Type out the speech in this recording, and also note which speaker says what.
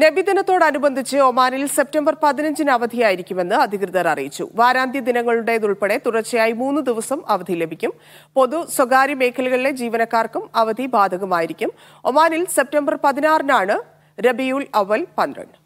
Speaker 1: നബിദിനത്തോടനുബന്ധിച്ച് ഒമാനിൽ സെപ്റ്റംബർ പതിനഞ്ചിന് അവധിയായിരിക്കുമെന്ന് അധികൃതർ അറിയിച്ചു വാരാന്ത്യ ദിനങ്ങളുടേതുൾപ്പെടെ തുടർച്ചയായി മൂന്ന് ദിവസം അവധി ലഭിക്കും പൊതു സ്വകാര്യ മേഖലകളിലെ ജീവനക്കാർക്കും അവധി ബാധകമായിരിക്കും ഒമാനിൽ സെപ്റ്റംബർ പതിനാറിനാണ് റബിയുൽ അവൽ പന്ത്രണ്ട്